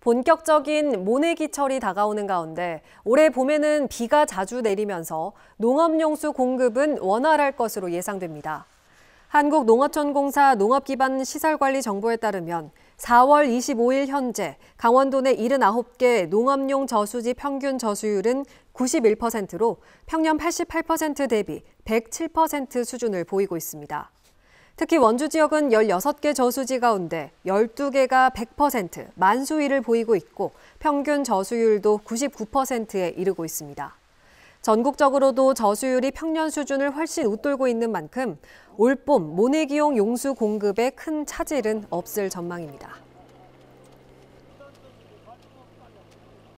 본격적인 모내기철이 다가오는 가운데 올해 봄에는 비가 자주 내리면서 농업용수 공급은 원활할 것으로 예상됩니다. 한국농업전공사 농업기반 시설관리 정보에 따르면 4월 25일 현재 강원도 내 79개 농업용 저수지 평균 저수율은 91%로 평년 88% 대비 107% 수준을 보이고 있습니다. 특히 원주 지역은 16개 저수지 가운데 12개가 100% 만수위를 보이고 있고 평균 저수율도 99%에 이르고 있습니다. 전국적으로도 저수율이 평년 수준을 훨씬 웃돌고 있는 만큼 올봄 모내기용 용수 공급에 큰 차질은 없을 전망입니다.